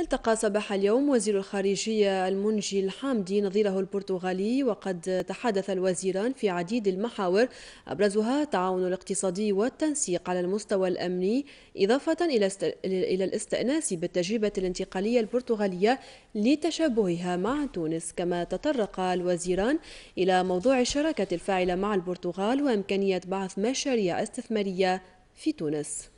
التقى صباح اليوم وزير الخارجية المنجي الحامدي نظيره البرتغالي وقد تحدث الوزيران في عديد المحاور أبرزها التعاون الاقتصادي والتنسيق على المستوى الأمني إضافة إلى, إلى الاستئناس بالتجربة الانتقالية البرتغالية لتشابهها مع تونس كما تطرق الوزيران إلى موضوع الشراكة الفاعلة مع البرتغال وإمكانية بعث مشاريع استثمارية في تونس